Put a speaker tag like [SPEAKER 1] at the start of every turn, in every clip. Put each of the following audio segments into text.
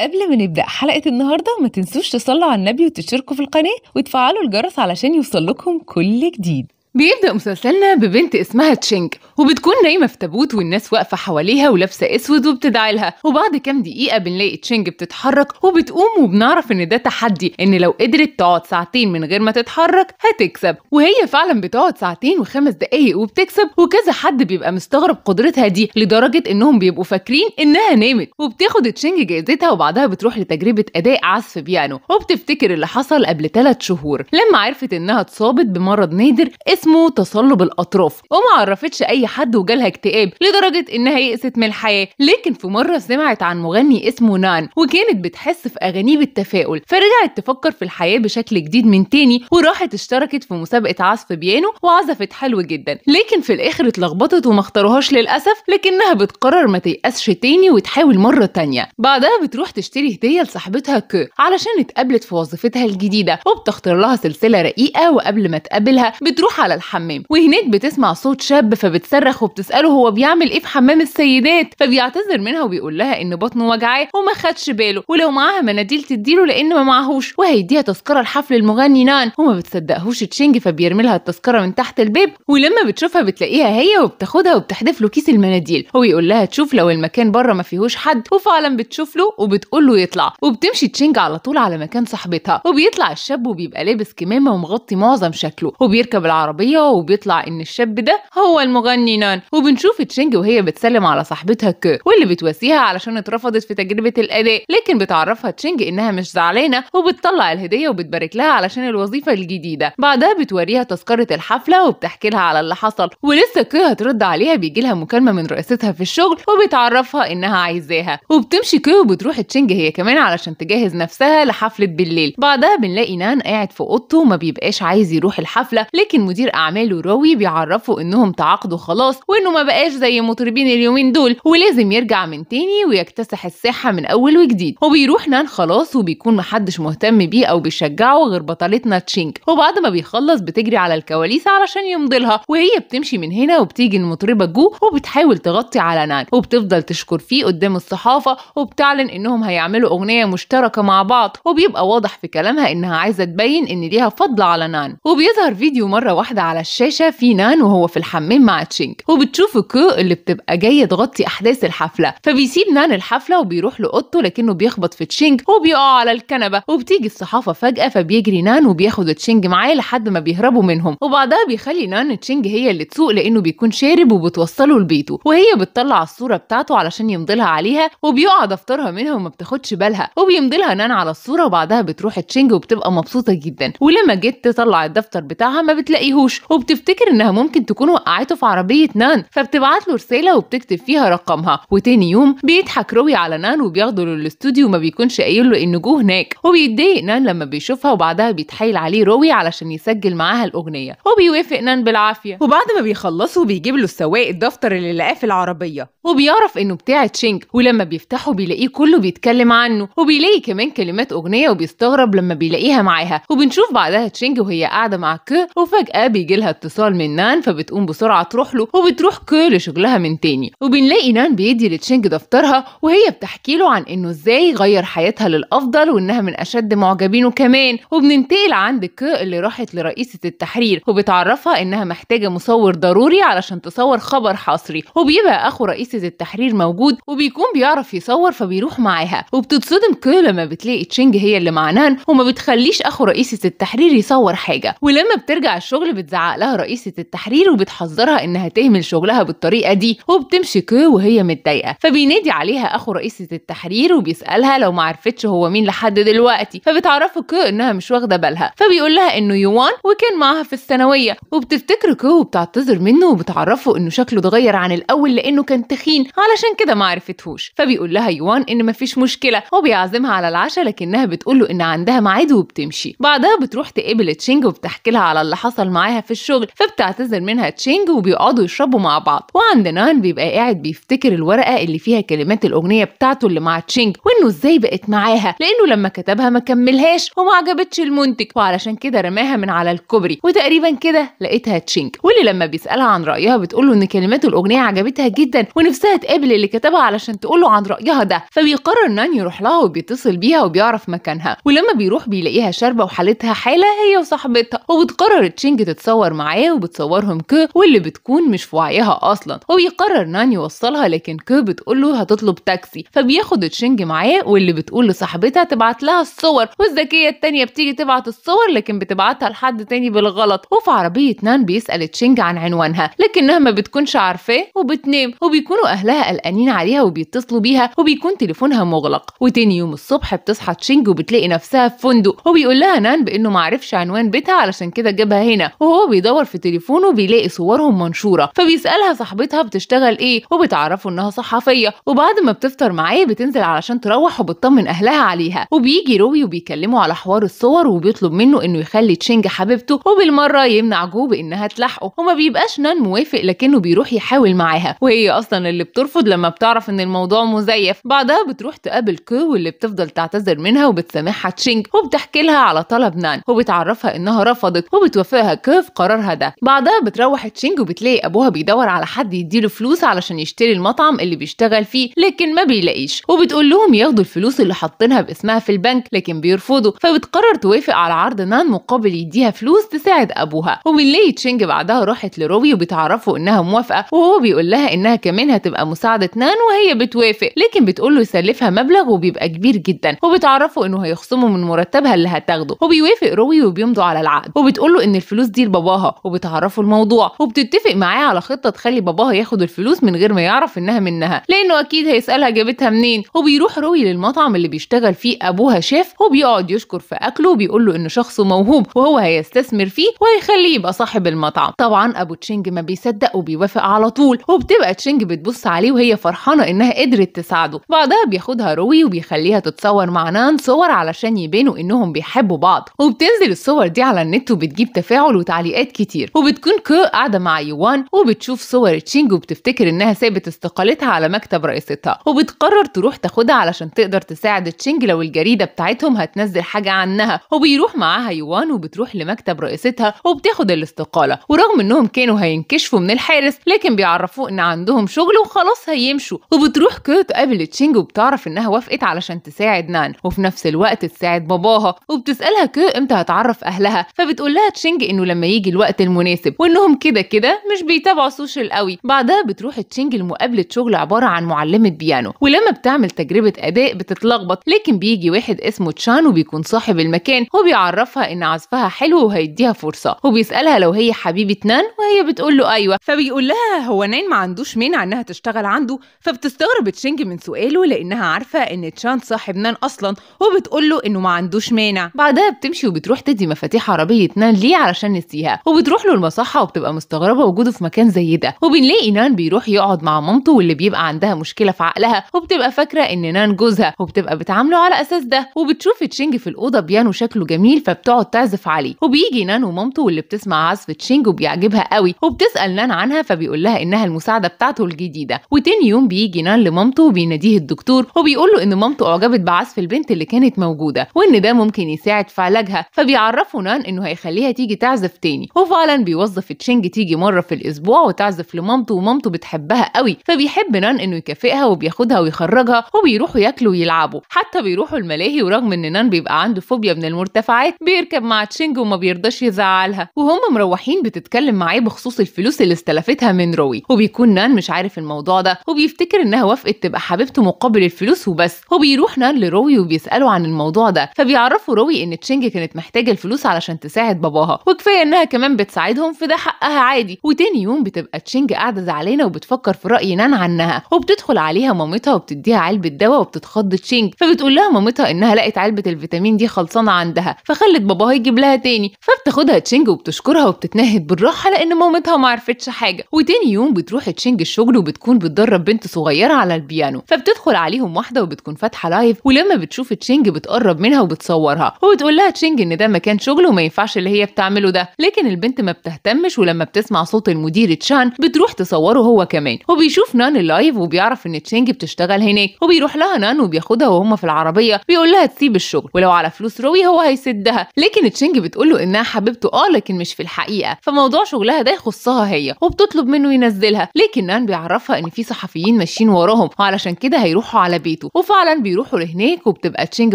[SPEAKER 1] قبل ما نبدأ حلقة النهاردة ما تنسوش تصلوا على النبي وتشتركوا في القناة وتفعلوا الجرس علشان يوصل لكم كل جديد بيبدأ مسلسلنا ببنت اسمها تشينك وبتكون نايمة في تابوت والناس واقفة حواليها ولابسة اسود وبتدعي لها وبعد كام دقيقة بنلاقي تشينج بتتحرك وبتقوم وبنعرف ان ده تحدي ان لو قدرت تقعد ساعتين من غير ما تتحرك هتكسب وهي فعلا بتقعد ساعتين وخمس دقايق وبتكسب وكذا حد بيبقى مستغرب قدرتها دي لدرجة انهم بيبقوا فاكرين انها نامت وبتاخد تشينج جايزتها وبعدها بتروح لتجربة اداء عزف بيانو وبتفتكر اللي حصل قبل ثلاث شهور لما عرفت انها اتصابت بمرض نادر اسمه تصلب الاطراف وما عرفتش اي حد وجالها اكتئاب لدرجه انها يئست من الحياه لكن في مره سمعت عن مغني اسمه نان وكانت بتحس في اغانيه بالتفاؤل فرجعت تفكر في الحياه بشكل جديد من تاني وراحت اشتركت في مسابقه عزف بيانو وعزفت حلو جدا لكن في الاخر اتلخبطت وما اختاروهاش للاسف لكنها بتقرر ما تيأسش تاني وتحاول مره تانيه بعدها بتروح تشتري هديه لصاحبتها ك علشان اتقابلت في وظيفتها الجديده وبتختار لها سلسله رقيقه وقبل ما تقابلها بتروح على الحمام وهناك بتسمع صوت شاب فبتصرخ وبتساله هو بيعمل ايه في حمام السيدات فبيعتذر منها وبيقول لها ان بطنه وجعاه وما خدش باله ولو معاها مناديل تديله لان ما معهوش وهيديها تذكره لحفل المغني نان وما بتصدقهوش تشينج فبيرمي لها التذكره من تحت الباب ولما بتشوفها بتلاقيها هي وبتاخدها وبتحدف له كيس المناديل وبيقول لها تشوف لو المكان بره ما فيهوش حد وفعلا بتشوف له وبتقول له يطلع وبتمشي تشينج على طول على مكان صاحبتها وبيطلع الشاب وبيبقى لابس كمامه ومغطي معظم شكله وبيركب العربيه العربية وبيطلع إن الشاب ده هو المغني نان وبنشوف تشينج وهي بتسلم على صاحبتها كو واللي بتواسيها علشان اترفضت في تجربة الأداء لكن بتعرفها تشينج إنها مش زعلانة وبتطلع الهدية وبتبارك لها علشان الوظيفة الجديدة بعدها بتوريها تذكرة الحفلة وبتحكي لها على اللي حصل ولسه كو هترد عليها بيجي لها مكالمة من رئيستها في الشغل وبتعرفها إنها عايزاها وبتمشي كو وبتروح تشينج هي كمان علشان تجهز نفسها لحفلة بالليل بعدها بنلاقي نان قاعد في أوضته وما بيبقاش عايز يروح الحفلة لكن مدير مدير اعمال وراوي بيعرفوا انهم تعاقدوا خلاص وانه ما بقاش زي مطربين اليومين دول ولازم يرجع من تاني ويكتسح الساحه من اول وجديد وبيروح نان خلاص وبيكون محدش مهتم بيه او بيشجعه غير بطلتنا تشينك وبعد ما بيخلص بتجري على الكواليس علشان يمضي لها وهي بتمشي من هنا وبتيجي المطربه جو وبتحاول تغطي على نان وبتفضل تشكر فيه قدام الصحافه وبتعلن انهم هيعملوا اغنيه مشتركه مع بعض وبيبقى واضح في كلامها انها عايزه تبين ان ليها فضل على نان وبيظهر فيديو مره واحده قاعدة على الشاشة في نان وهو في الحمام مع تشينج وبتشوف كو اللي بتبقى جاية تغطي أحداث الحفلة فبيسيب نان الحفلة وبيروح لأوضته لكنه بيخبط في تشينج وبيقع على الكنبة وبتيجي الصحافة فجأة فبيجري نان وبياخد تشينج معاه لحد ما بيهربوا منهم وبعدها بيخلي نان تشينج هي اللي تسوق لأنه بيكون شارب وبتوصله لبيته وهي بتطلع الصورة بتاعته علشان يمضلها عليها وبيقع دفترها منها وما بتاخدش بالها وبيمضلها نان على الصورة وبعدها بتروح تشينج وبتبقى مبسوطة جدا ولما جت تطلع الدفتر بتاعها ما بتلاقيهوش بتعرفوش وبتفتكر انها ممكن تكون وقعته في عربيه نان فبتبعت له رساله وبتكتب فيها رقمها وتاني يوم بيضحك روي على نان وبياخده للاستوديو وما بيكونش قايل له انه جو هناك وبيتضايق نان لما بيشوفها وبعدها بيتحايل عليه روي علشان يسجل معاها الاغنيه وبيوافق نان بالعافيه وبعد ما بيخلصوا بيجيب له السواق الدفتر اللي لقاه في العربيه وبيعرف انه بتاع تشينج ولما بيفتحه بيلاقيه كله بيتكلم عنه وبيلاقي كمان كلمات اغنيه وبيستغرب لما بيلاقيها معاها وبنشوف بعدها تشينج وهي قاعده مع ك وفجاه بيجي لها اتصال من نان فبتقوم بسرعه تروح له وبتروح كل شغلها من تاني وبنلاقي نان بيدي لتشينج دفترها وهي بتحكي له عن انه ازاي غير حياتها للافضل وانها من اشد معجبينه كمان وبننتقل عند ك اللي راحت لرئيسه التحرير وبتعرفها انها محتاجه مصور ضروري علشان تصور خبر حصري وبيبقى اخو رئيسه التحرير موجود وبيكون بيعرف يصور فبيروح معاها وبتتصدم ك لما بتلاقي تشينج هي اللي مع نان وما بتخليش اخو رئيسه التحرير يصور حاجه ولما بترجع الشغل بت بتزعق لها رئيسة التحرير وبتحذرها إنها تهمل شغلها بالطريقة دي وبتمشي كو وهي متضايقة فبينادي عليها أخو رئيسة التحرير وبيسألها لو ما عرفتش هو مين لحد دلوقتي فبتعرفه كو إنها مش واخدة بالها فبيقول لها إنه يوان وكان معاها في الثانوية وبتفتكر كو وبتعتذر منه وبتعرفه إنه شكله اتغير عن الأول لأنه كان تخين علشان كده ما عرفتهوش فبيقول لها يوان إن مفيش مشكلة وبيعزمها على العشاء لكنها بتقوله إن عندها ميعاد وبتمشي بعدها بتروح تقابل تشينج وبتحكي لها على اللي حصل معاها في الشغل فبتعتذر منها تشينج وبيقعدوا يشربوا مع بعض وعند نان بيبقى قاعد بيفتكر الورقه اللي فيها كلمات الاغنيه بتاعته اللي مع تشينج وانه ازاي بقت معاها لانه لما كتبها ما كملهاش وما عجبتش المنتج وعلشان كده رماها من على الكوبري وتقريبا كده لقيتها تشينج واللي لما بيسالها عن رايها بتقول له ان كلمات الاغنيه عجبتها جدا ونفسها تقابل اللي كتبها علشان تقول له عن رايها ده فبيقرر نان يروح لها وبيتصل بيها وبيعرف مكانها ولما بيروح بيلاقيها شاربه وحالتها حاله هي وصاحبتها وبتقرر تشينج بتتصور معاه وبتصورهم كو واللي بتكون مش في وعيها اصلا وبيقرر نان يوصلها لكن كو بتقول له هتطلب تاكسي فبياخد تشينج معاه واللي بتقول لصاحبتها تبعت لها الصور والذكيه الثانيه بتيجي تبعت الصور لكن بتبعتها لحد تاني بالغلط وفي عربيه نان بيسال تشينج عن عنوانها لكنها ما بتكونش عارفاه وبتنام وبيكونوا اهلها قلقانين عليها وبيتصلوا بيها وبيكون تليفونها مغلق وتاني يوم الصبح بتصحى تشينج وبتلاقي نفسها في فندق وبيقول لها نان بانه ما عرفش عنوان بيتها علشان كده جابها هنا وهو بيدور في تليفونه بيلاقي صورهم منشوره فبيسالها صاحبتها بتشتغل ايه وبتعرفه انها صحفيه وبعد ما بتفطر معاه بتنزل علشان تروح وبتطمن اهلها عليها وبيجي روبي وبيكلمه على حوار الصور وبيطلب منه انه يخلي تشينج حبيبته وبالمره يمنع جو بانها تلاحقه وما بيبقاش نان موافق لكنه بيروح يحاول معاها وهي اصلا اللي بترفض لما بتعرف ان الموضوع مزيف بعدها بتروح تقابل كو واللي بتفضل تعتذر منها وبتسامحها تشينج وبتحكي لها على طلب نان وبتعرفها انها رفضت وبتوافقها كو بسبب قرارها ده بعدها بتروح تشينج وبتلاقي ابوها بيدور على حد يديله فلوس علشان يشتري المطعم اللي بيشتغل فيه لكن ما بيلاقيش وبتقول لهم ياخدوا الفلوس اللي حاطينها باسمها في البنك لكن بيرفضوا فبتقرر توافق على عرض نان مقابل يديها فلوس تساعد ابوها وبنلاقي تشينج بعدها راحت لروبي وبتعرفه انها موافقه وهو بيقول لها انها كمان هتبقى مساعده نان وهي بتوافق لكن بتقول له يسلفها مبلغ وبيبقى كبير جدا وبتعرفه انه هيخصمه من مرتبها اللي هتاخده وبيوافق روبي وبيمضوا على العقد وبتقول له ان الفلوس دي باباها وبتعرفه الموضوع وبتتفق معاه على خطه تخلي باباها ياخد الفلوس من غير ما يعرف انها منها لانه اكيد هيسالها جابتها منين وبيروح روي للمطعم اللي بيشتغل فيه ابوها شيف وبيقعد يشكر في اكله وبيقول له انه شخص موهوب وهو هيستثمر فيه وهيخليه يبقى صاحب المطعم طبعا ابو تشينج ما بيصدق وبيوافق على طول وبتبقى تشينج بتبص عليه وهي فرحانه انها قدرت تساعده بعدها بياخدها روي وبيخليها تتصور مع نان صور علشان يبينوا انهم بيحبوا بعض وبتنزل الصور دي على النت وبتجيب تفاعل وتعليق تعليقات كتير وبتكون كو قاعدة مع يوان وبتشوف صور تشينج وبتفتكر إنها سابت استقالتها على مكتب رئيستها وبتقرر تروح تاخدها علشان تقدر تساعد تشينج لو الجريدة بتاعتهم هتنزل حاجة عنها وبيروح معاها يوان وبتروح لمكتب رئيستها وبتاخد الاستقالة ورغم إنهم كانوا هينكشفوا من الحارس لكن بيعرفوه إن عندهم شغل وخلاص هيمشوا وبتروح كو تقابل تشينج وبتعرف إنها وافقت علشان تساعد نان وفي نفس الوقت تساعد باباها وبتسألها كو إمتى هتعرف أهلها فبتقول لها تشينج إنه لما يجي الوقت المناسب وانهم كده كده مش بيتابعوا سوشيال قوي بعدها بتروح تشينج لمقابله شغل عباره عن معلمه بيانو ولما بتعمل تجربه اداء بتتلخبط لكن بيجي واحد اسمه تشان وبيكون صاحب المكان وبيعرفها ان عزفها حلو وهيديها فرصه وبيسالها لو هي حبيبه نان وهي بتقول له ايوه فبيقول لها هو نان ما عندوش مانع انها تشتغل عنده فبتستغرب تشينج من سؤاله لانها عارفه ان تشان صاحب نان اصلا وبتقول له انه ما عندوش مانع بعدها بتمشي وبتروح تدي مفاتيح عربيه نان ليه علشان فيها وبتروح له المصحه وبتبقى مستغربه وجوده في مكان زي ده وبنلاقي نان بيروح يقعد مع مامته واللي بيبقى عندها مشكله في عقلها وبتبقى فاكره ان نان جوزها وبتبقى بتعامله على اساس ده وبتشوف تشينج في الاوضه بيانو شكله جميل فبتقعد تعزف عليه وبيجي نان ومامته واللي بتسمع عزف تشينج وبيعجبها قوي وبتسال نان عنها فبيقول لها انها المساعده بتاعته الجديده وتاني يوم بيجي نان لمامته وبيناديه الدكتور وبيقول له ان مامته اعجبت بعزف البنت اللي كانت موجوده وان ده ممكن يساعد في علاجها فبيعرفه نان انه هيخليها تيجي تعزف تاني تاني وفعلا بيوظف تشينج تيجي مره في الاسبوع وتعزف لمامته ومامته بتحبها قوي فبيحب نان انه يكافئها وبياخدها ويخرجها وبيروحوا ياكلوا ويلعبوا حتى بيروحوا الملاهي ورغم ان نان بيبقى عنده فوبيا من المرتفعات بيركب مع تشينج وما بيرضاش يزعلها وهم مروحين بتتكلم معاه بخصوص الفلوس اللي استلفتها من روي وبيكون نان مش عارف الموضوع ده وبيفتكر انها وافقت تبقى حبيبته مقابل الفلوس وبس وبيروح نان لروي وبيساله عن الموضوع ده فبيعرفوا روي ان تشينج كانت محتاجه الفلوس علشان تساعد باباها وكفايه انها كمان بتساعدهم فده حقها عادي وتاني يوم بتبقى تشينج قاعده زعلانه وبتفكر في راي نان عنها وبتدخل عليها مامتها وبتديها علبه دواء وبتتخض تشينج فبتقول لها مامتها انها لقت علبه الفيتامين دي خلصانه عندها فخلت باباها يجيب لها تاني فبتاخدها تشينج وبتشكرها وبتتنهد بالراحه لان مامتها ما عرفتش حاجه وتاني يوم بتروح تشينج الشغل وبتكون بتدرب بنت صغيره على البيانو فبتدخل عليهم واحده وبتكون فاتحه لايف ولما بتشوف تشينج بتقرب منها وبتصورها وبتقول لها تشينج ان ده مكان شغل وما ينفعش اللي هي بتعمله ده لكن البنت ما بتهتمش ولما بتسمع صوت المدير تشان بتروح تصوره هو كمان وبيشوف نان اللايف وبيعرف ان تشانج بتشتغل هناك وبيروح لها نان وبياخدها وهما في العربيه بيقول لها تسيب الشغل ولو على فلوس روي هو هيسدها لكن تشانج بتقول له انها حبيبته اه لكن مش في الحقيقه فموضوع شغلها ده يخصها هي وبتطلب منه ينزلها لكن نان بيعرفها ان في صحفيين ماشيين وراهم وعلشان كده هيروحوا على بيته وفعلا بيروحوا لهناك وبتبقى تشينج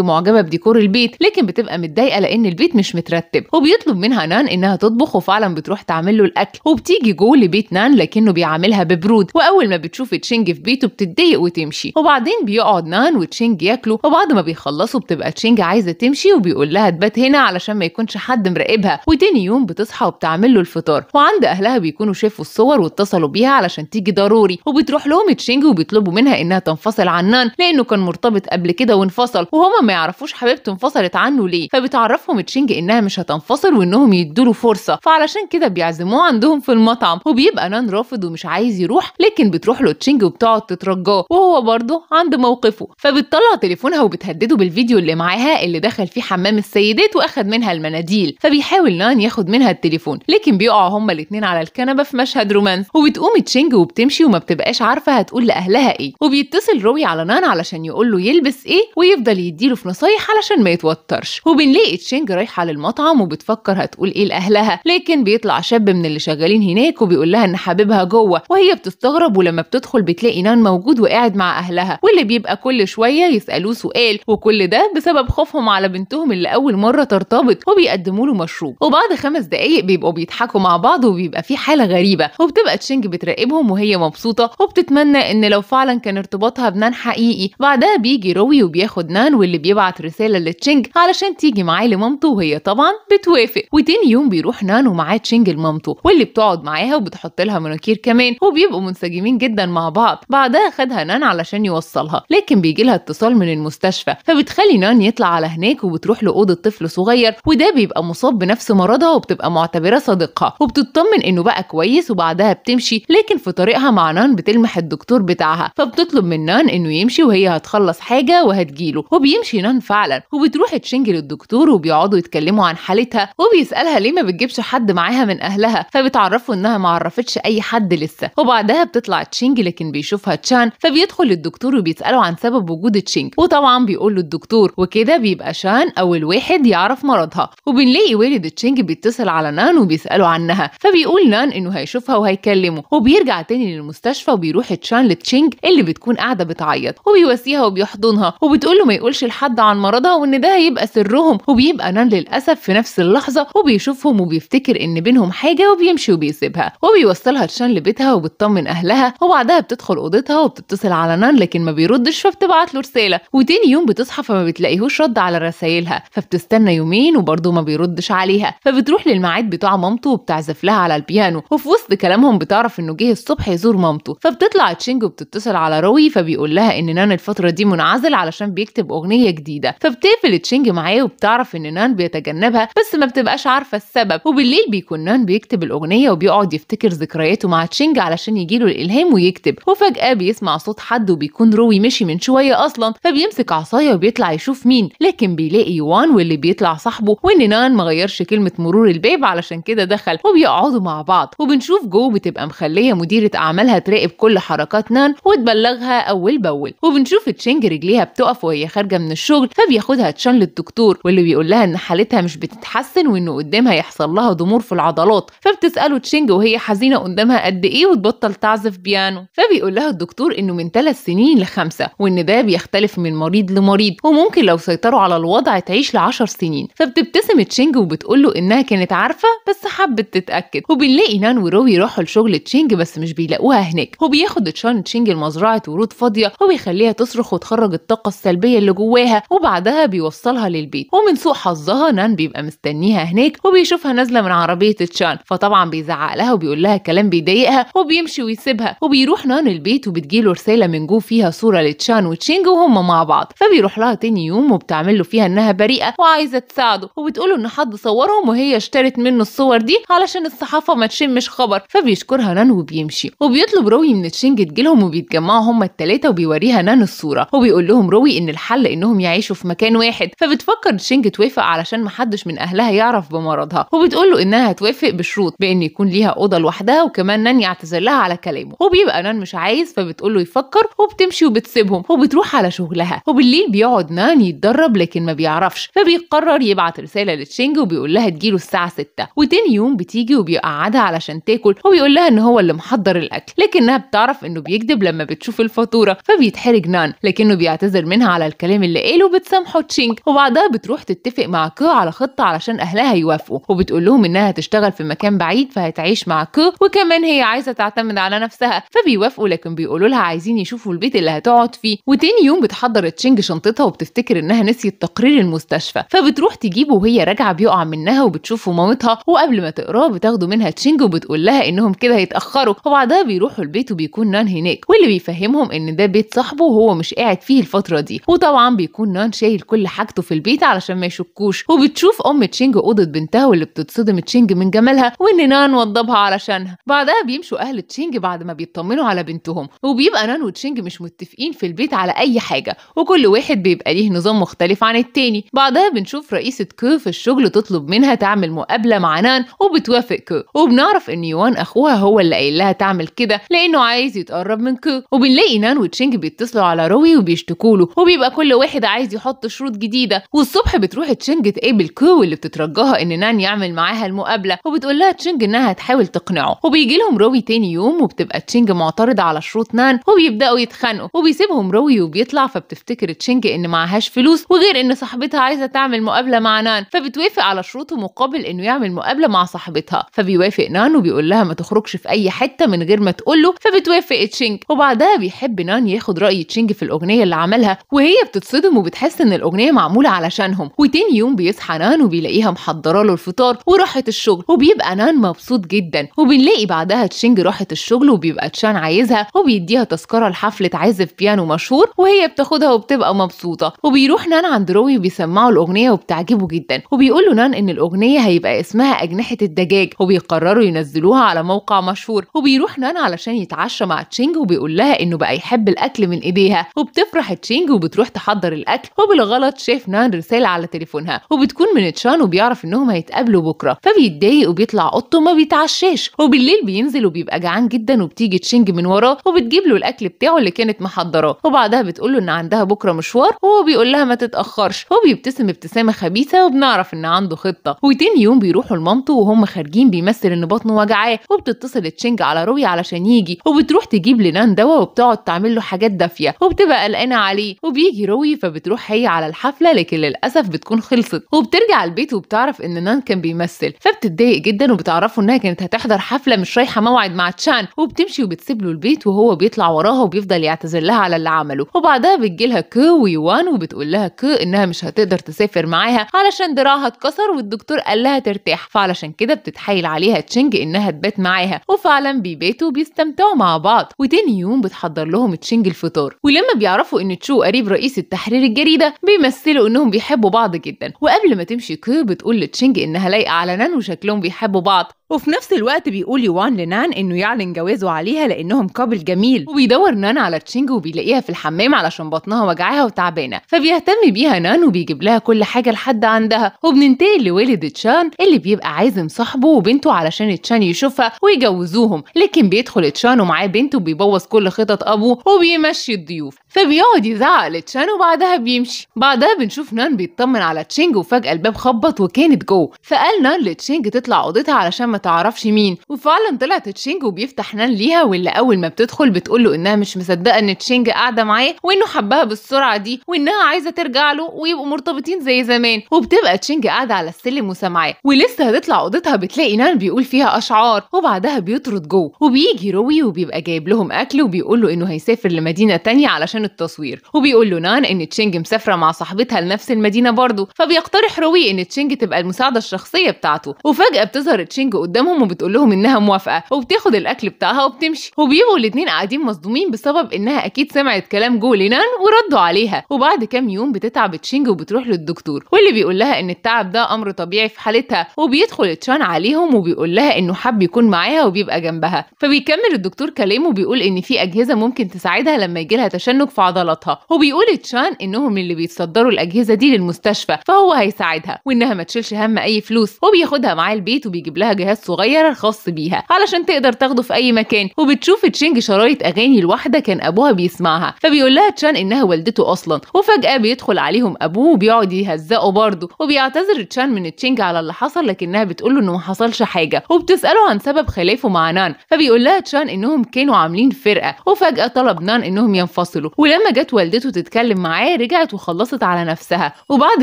[SPEAKER 1] معجبه بديكور البيت لكن بتبقى متضايقه لان البيت مش مترتب وبيطلب منها نان انها تطبخ وفعلا بتروح تعمل له الاكل وبتيجي جو لبيت نان لكنه بيعاملها ببرود واول ما بتشوف تشينج في بيته بتتضايق وتمشي وبعدين بيقعد نان وتشينج ياكلوا وبعد ما بيخلصوا بتبقى تشينج عايزه تمشي وبيقول لها تبات هنا علشان ما يكونش حد مراقبها وتاني يوم بتصحى وبتعمل له الفطار وعند اهلها بيكونوا شافوا الصور واتصلوا بيها علشان تيجي ضروري وبتروح لهم تشينج وبيطلبوا منها انها تنفصل عن نان لانه كان مرتبط قبل كده وانفصل وهما ما يعرفوش حبيبته انفصلت عنه ليه فبتعرفهم تشينج انها مش هتنفصل وانهم يدوا فرصه فعلشان كده بيعزموه عندهم في المطعم وبيبقى نان رافض ومش عايز يروح لكن بتروح له تشينج وبتقعد تترجاه وهو برضه عند موقفه فبتطلع تليفونها وبتهدده بالفيديو اللي معاها اللي دخل فيه حمام السيدات واخد منها المناديل فبيحاول نان ياخد منها التليفون لكن بيقعوا هما الاتنين على الكنبه في مشهد رومانس وبتقوم تشينج وبتمشي وما بتبقاش عارفه هتقول لاهلها ايه وبيتصل روي على نان علشان يقول له يلبس ايه ويفضل يديله في نصايح علشان ما يتوترش وبنلاقي تشينج رايحه للمطعم وبتفكر هتقول ايه لاهلها أهلها لكن بيطلع شاب من اللي شغالين هناك وبيقول لها إن حبيبها جوه وهي بتستغرب ولما بتدخل بتلاقي نان موجود وقاعد مع أهلها واللي بيبقى كل شوية يسألوه سؤال وكل ده بسبب خوفهم على بنتهم اللي أول مرة ترتبط وبيقدموا له مشروب وبعد خمس دقايق بيبقوا بيضحكوا مع بعض وبيبقى في حالة غريبة وبتبقى تشينج بتراقبهم وهي مبسوطة وبتتمنى إن لو فعلا كان ارتباطها بنان حقيقي بعدها بيجي روي وبياخد نان واللي بيبعت رسالة لتشينج علشان تيجي معاه لمامته وهي طبعا بتوافق وتاني يوم بيروح بيروح نانو معاه تشينج مامته واللي بتقعد معاها وبتحط لها مناكير كمان وبيبقوا منسجمين جدا مع بعض بعدها خدها نان علشان يوصلها لكن بيجي لها اتصال من المستشفى فبتخلي نان يطلع على هناك وبتروح لاوضه طفل صغير وده بيبقى مصاب بنفس مرضها وبتبقى معتبره صديقها وبتطمن انه بقى كويس وبعدها بتمشي لكن في طريقها مع نان بتلمح الدكتور بتاعها فبتطلب من نان انه يمشي وهي هتخلص حاجه وهتجيله وبيمشي نان فعلا وبتروح تشينج للدكتور وبيقعدوا يتكلموا عن حالتها وبيسالها ليه ما بتجيبش حد معاها من اهلها فبتعرفه انها ما عرفتش اي حد لسه وبعدها بتطلع تشينج لكن بيشوفها تشان فبيدخل للدكتور وبيساله عن سبب وجود تشينج وطبعا بيقول له الدكتور وكده بيبقى شان اول واحد يعرف مرضها وبنلاقي والد تشينج بيتصل على نان وبيساله عنها فبيقول نان انه هيشوفها وهيكلمه وبيرجع تاني للمستشفى وبيروح تشان لتشينج اللي بتكون قاعده بتعيط وبيواسيها وبيحضنها وبتقول له ما يقولش لحد عن مرضها وان ده هيبقى سرهم وبيبقى نان للاسف في نفس اللحظه وبيشوفهم وبيفتكر ان بينهم حاجه وبيمشي وبيسيبها وبيوصلها تشان لبيتها وبتطمن اهلها وبعدها بتدخل اوضتها وبتتصل على نان لكن ما بيردش فبتبعت له رساله وتاني يوم بتصحى فما بتلاقيهوش رد على رسايلها فبتستنى يومين وبرضه ما بيردش عليها فبتروح للميعاد بتاع مامته وبتعزف لها على البيانو وفي وسط كلامهم بتعرف انه جه الصبح يزور مامته فبتطلع تشينج وبتتصل على روي فبيقول لها ان نان الفتره دي منعزل علشان بيكتب اغنيه جديده فبتقفل تشينج معاه وبتعرف ان نان بيتجنبها بس ما بتبقاش عارفه السبب السبب وبالليل بيكون نان بيكتب الاغنيه وبيقعد يفتكر ذكرياته مع تشينج علشان يجيله الالهام ويكتب وفجاه بيسمع صوت حد وبيكون روي مشي من شويه اصلا فبيمسك عصايه وبيطلع يشوف مين لكن بيلاقي يوان واللي بيطلع صاحبه وان نان مغيرش كلمه مرور الباب علشان كده دخل وبيقعدوا مع بعض وبنشوف جو بتبقى مخليه مديره اعمالها تراقب كل حركات نان وتبلغها اول باول وبنشوف تشينج رجليها بتقف وهي خارجه من الشغل فبياخدها تشان للدكتور واللي بيقول لها ان حالتها مش بتتحسن وانه قدامها يحصل بيحصل لها ضمور في العضلات فبتسأله تشينج وهي حزينة قدامها قد إيه وتبطل تعزف بيانو فبيقول لها الدكتور إنه من 3 سنين لخمسة وإن ده بيختلف من مريض لمريض وممكن لو سيطروا على الوضع تعيش 10 سنين فبتبتسم تشينج وبتقول له إنها كانت عارفة بس حبت تتأكد وبنلاقي نان وروي يروحوا لشغل تشينج بس مش بيلاقوها هناك وبياخد تشان تشينج لمزرعة ورود فاضية وبيخليها تصرخ وتخرج الطاقة السلبية اللي جواها وبعدها بيوصلها للبيت ومن سوء حظها نان بيبقى مستنيها هناك وبيشوف بيشوفها نازله من عربيه تشان فطبعا بيزعق لها وبيقول لها كلام بيضايقها وبيمشي ويسيبها وبيروح نان البيت وبتجيله رساله من جو فيها صوره لتشان وتشينج وهم مع بعض فبيروح لها تاني يوم وبتعمل له فيها انها بريئه وعايزه تساعده وبتقوله ان حد صورهم وهي اشترت منه الصور دي علشان الصحافه ما تشمش خبر فبيشكرها نان وبيمشي وبيطلب روي من تشينج تجيلهم وبيتجمعوا هما التلاته وبيوريها نان الصوره وبيقول لهم روي ان الحل انهم يعيشوا في مكان واحد فبتفكر تشينج توافق علشان محدش من اهلها يعرف بمرضها وبتقول له انها هتوافق بشروط بان يكون ليها اوضه لوحدها وكمان نان يعتذر لها على كلامه وبيبقى نان مش عايز فبتقول له يفكر وبتمشي وبتسيبهم وبتروح على شغلها وبالليل بيقعد نان يتدرب لكن ما بيعرفش فبيقرر يبعت رساله لتشينج وبيقول لها تجيله الساعه 6 وتاني يوم بتيجي وبيقعدها علشان تاكل وبيقول لها ان هو اللي محضر الاكل لكنها بتعرف انه بيكذب لما بتشوف الفاتوره فبيتحرج نان لكنه بيعتذر منها على الكلام اللي قاله وبتسامحه تشينج وبعدها بتروح تتفق مع كو على خطه علشان اهلها يوافقوا وبتقول لهم انها هتشتغل في مكان بعيد فهتعيش مع كو وكمان هي عايزه تعتمد على نفسها فبيوافقوا لكن بيقولوا لها عايزين يشوفوا البيت اللي هتقعد فيه وتاني يوم بتحضر تشينج شنطتها وبتفتكر انها نسيت تقرير المستشفى فبتروح تجيبه وهي راجعه بيقع منها وبتشوفه مامتها وقبل ما تقراه بتاخده منها تشينج وبتقول لها انهم كده هيتاخروا وبعدها بيروحوا البيت وبيكون نان هناك واللي بيفهمهم ان ده بيت صاحبه وهو مش قاعد فيه الفتره دي وطبعا بيكون نان شايل كل حاجته في البيت علشان ما يشكوش وبتشوف ام تشينج اوضه بنتها واللي بتتصدم تشينج من جمالها وان نان وضبها علشانها بعدها بيمشوا اهل تشينج بعد ما بيطمنوا على بنتهم وبيبقى نان وتشينج مش متفقين في البيت على اي حاجه وكل واحد بيبقى ليه نظام مختلف عن التاني بعدها بنشوف رئيسة كو في الشغل تطلب منها تعمل مقابلة مع نان وبتوافق كو وبنعرف ان يوان اخوها هو اللي قايل لها تعمل كده لانه عايز يتقرب من كو وبنلاقي نان وتشينج بيتصلوا على روي وبيشتكوا له وبيبقى كل واحد عايز يحط شروط جديده والصبح بتروح تشينج تقابل كو واللي بتترجاها ان نان يعمل بتعمل معاها المقابله وبتقول لها تشينج انها هتحاول تقنعه وبيجي لهم روي تاني يوم وبتبقى تشينج معترضه على شروط نان وبيبداوا يتخانقوا وبيسيبهم روي وبيطلع فبتفتكر تشينج ان معهاش فلوس وغير ان صاحبتها عايزه تعمل مقابله مع نان فبتوافق على شروطه مقابل انه يعمل مقابله مع صاحبتها فبيوافق نان وبيقول لها ما تخرجش في اي حته من غير ما تقول له فبتوافق تشينج وبعدها بيحب نان ياخد راي تشينج في الاغنيه اللي عملها وهي بتتصدم وبتحس ان الاغنيه معموله علشانهم وتاني يوم بيصحى نان وبيلاقيها محضره له الفطار الفطار وراحه الشغل وبيبقى نان مبسوط جدا وبنلاقي بعدها تشينج راحه الشغل وبيبقى تشان عايزها وبيديها تذكره لحفله عازف بيانو مشهور وهي بتاخدها وبتبقى مبسوطه وبيروح نان عند روي وبيسمعه الاغنيه وبتعجبه جدا وبيقول له نان ان الاغنيه هيبقى اسمها اجنحه الدجاج وبيقرروا ينزلوها على موقع مشهور وبيروح نان علشان يتعشى مع تشينج وبيقول لها انه بقى يحب الاكل من ايديها وبتفرح تشينج وبتروح تحضر الاكل وبالغلط شاف نان رساله على تليفونها وبتكون من تشان وبيعرف انهم هيتقابلوا بكره فبيتضايق وبيطلع اوضته ما بيتعشاش وبالليل بينزل وبيبقى جعان جدا وبتيجي تشنج من وراه وبتجيب له الاكل بتاعه اللي كانت محضراه وبعدها بتقول له ان عندها بكره مشوار وهو بيقول لها ما تتاخرش وبيبتسم ابتسامه خبيثه وبنعرف ان عنده خطه وتاني يوم بيروحوا لمامته وهم خارجين بيمثل ان بطنه وجعاه وبتتصل تشنج على روي علشان يجي وبتروح تجيب لنان دواء وبتقعد تعمل له حاجات دافيه وبتبقى قلقانه عليه وبيجي روي فبتروح هي على الحفله لكن للاسف بتكون خلصت وبترجع البيت وبتعرف ان نان كان بيمثل فبتتضايق جدا وبتعرفه انها كانت هتحضر حفله مش رايحه موعد مع تشان وبتمشي وبتسيب له البيت وهو بيطلع وراها وبيفضل يعتذر لها على اللي عمله وبعدها بتجي لها كو ويوان وبتقول لها كو انها مش هتقدر تسافر معاها علشان دراعها اتكسر والدكتور قال لها ترتاح فعلشان كده بتتحايل عليها تشينج انها تبات معاها وفعلا بيباتوا وبيستمتعوا مع بعض وتاني يوم بتحضر لهم تشينج الفطار ولما بيعرفوا ان تشو قريب رئيس التحرير الجريده بيمثلوا انهم بيحبوا بعض جدا وقبل ما تمشي كو بتقول لتشينج انها لايقه على نانو شكلهم بيحبوا بعض وفي نفس الوقت بيقول يوان لنان انه يعلن جوازه عليها لانهم كابل جميل وبيدور نان على تشينج وبيلاقيها في الحمام علشان بطنها وجعاها وتعبانه فبيهتم بيها نان وبيجيب لها كل حاجه لحد عندها وبننتقل لوالد تشان اللي بيبقى عازم صاحبه وبنته علشان تشان يشوفها ويجوزوهم لكن بيدخل تشان ومعاه بنته وبيبوظ كل خطط ابوه وبيمشي الضيوف فبيقعد يزعق لتشان وبعدها بيمشي بعدها بنشوف نان بيطمن على تشينج وفجاه الباب خبط وكانت جوه فقال نان لتشينج تطلع اوضتها علشان ما تعرفش مين وفعلا طلعت تشينج وبيفتح نان ليها واللي اول ما بتدخل بتقول له انها مش مصدقه ان تشينج قاعده معاه وانه حبها بالسرعه دي وانها عايزه ترجع له ويبقوا مرتبطين زي زمان وبتبقى تشينج قاعده على السلم وسامعاه ولسه هتطلع اوضتها بتلاقي نان بيقول فيها اشعار وبعدها بيطرد جوه وبيجي روي وبيبقى جايب لهم اكل وبيقول له انه هيسافر لمدينه تانية علشان التصوير وبيقول له نان ان تشينج مسافره مع صاحبتها لنفس المدينه برضه فبيقترح روي ان تشينج تبقى المساعده الشخصيه بتاعته وفجاه بتظهر تشينج قدامهم وبتقول لهم انها موافقه وبتاخد الاكل بتاعها وبتمشي وبيبقوا الاثنين قاعدين مصدومين بسبب انها اكيد سمعت كلام جو لينان وردوا عليها وبعد كام يوم بتتعب تشينج وبتروح للدكتور واللي بيقول لها ان التعب ده امر طبيعي في حالتها وبيدخل تشان عليهم وبيقول لها انه حب يكون معاها وبيبقى جنبها فبيكمل الدكتور كلامه وبيقول ان في اجهزه ممكن تساعدها لما يجي لها تشنج في عضلاتها وبيقول تشان انهم اللي بيتصدروا الاجهزه دي للمستشفى فهو هيساعدها وانها ما تشيلش هم اي فلوس وبياخدها معاه البيت وبيجيب لها جهاز الصغيرة الخاص بيها علشان تقدر تاخده في اي مكان وبتشوف تشينج شرايط اغاني لواحدة كان ابوها بيسمعها فبيقول لها تشان انها والدته اصلا وفجاه بيدخل عليهم ابوه وبيقعد يهزقه برضه وبيعتذر تشان من تشينج على اللي حصل لكنها بتقول له انه ما حصلش حاجه وبتساله عن سبب خلافه مع نان فبيقول لها تشان انهم كانوا عاملين فرقه وفجاه طلب نان انهم ينفصلوا ولما جت والدته تتكلم معاه رجعت وخلصت على نفسها وبعد